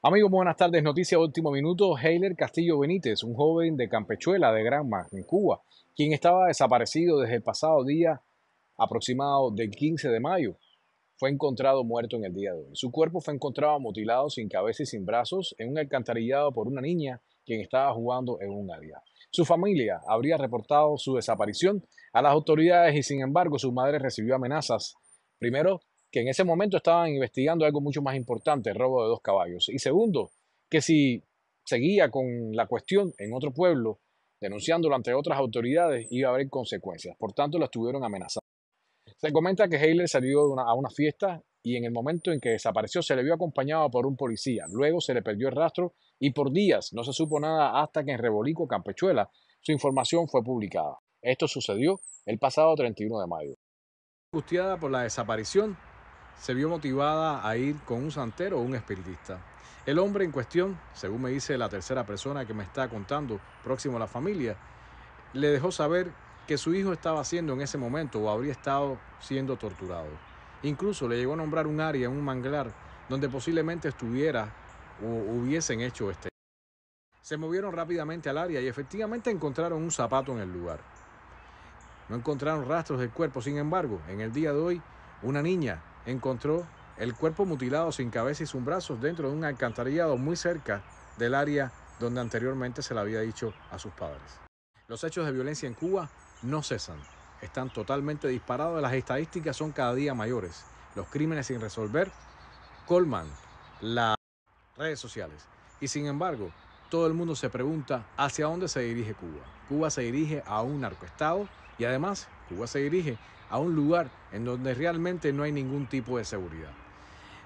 Amigos, buenas tardes. Noticia último minuto. Heiler Castillo Benítez, un joven de Campechuela de Granma, en Cuba, quien estaba desaparecido desde el pasado día aproximado del 15 de mayo, fue encontrado muerto en el día de hoy. Su cuerpo fue encontrado mutilado sin cabeza y sin brazos en un alcantarillado por una niña quien estaba jugando en un área. Su familia habría reportado su desaparición a las autoridades y sin embargo su madre recibió amenazas, primero que en ese momento estaban investigando algo mucho más importante, el robo de dos caballos. Y segundo, que si seguía con la cuestión en otro pueblo, denunciándolo ante otras autoridades, iba a haber consecuencias. Por tanto, la estuvieron amenazando. Se comenta que Heiler salió a una fiesta y en el momento en que desapareció se le vio acompañado por un policía. Luego se le perdió el rastro y por días no se supo nada hasta que en Rebolico, Campechuela, su información fue publicada. Esto sucedió el pasado 31 de mayo. Angustiada por la desaparición, se vio motivada a ir con un santero o un espiritista. El hombre en cuestión, según me dice la tercera persona que me está contando, próximo a la familia, le dejó saber que su hijo estaba siendo en ese momento o habría estado siendo torturado. Incluso le llegó a nombrar un área, un manglar, donde posiblemente estuviera o hubiesen hecho este. Se movieron rápidamente al área y efectivamente encontraron un zapato en el lugar. No encontraron rastros del cuerpo, sin embargo, en el día de hoy, una niña encontró el cuerpo mutilado sin cabeza y sin brazos dentro de un alcantarillado muy cerca del área donde anteriormente se le había dicho a sus padres. Los hechos de violencia en Cuba no cesan, están totalmente disparados, las estadísticas son cada día mayores, los crímenes sin resolver colman las redes sociales y sin embargo todo el mundo se pregunta hacia dónde se dirige Cuba. Cuba se dirige a un narcoestado y además, Cuba se dirige a un lugar en donde realmente no hay ningún tipo de seguridad.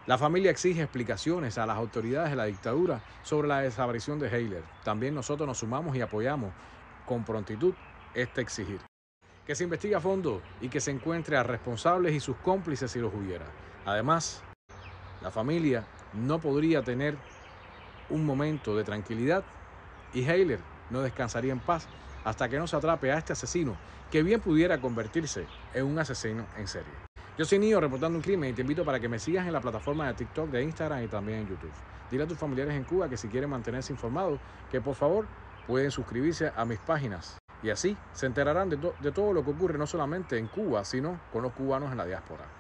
La familia exige explicaciones a las autoridades de la dictadura sobre la desaparición de Heiler. También nosotros nos sumamos y apoyamos con prontitud este exigir. Que se investigue a fondo y que se encuentre a responsables y sus cómplices si los hubiera. Además, la familia no podría tener un momento de tranquilidad y Heiler no descansaría en paz hasta que no se atrape a este asesino que bien pudiera convertirse en un asesino en serie. Yo soy Nio reportando un crimen y te invito para que me sigas en la plataforma de TikTok, de Instagram y también en YouTube. Dile a tus familiares en Cuba que si quieren mantenerse informados, que por favor pueden suscribirse a mis páginas y así se enterarán de todo lo que ocurre no solamente en Cuba, sino con los cubanos en la diáspora.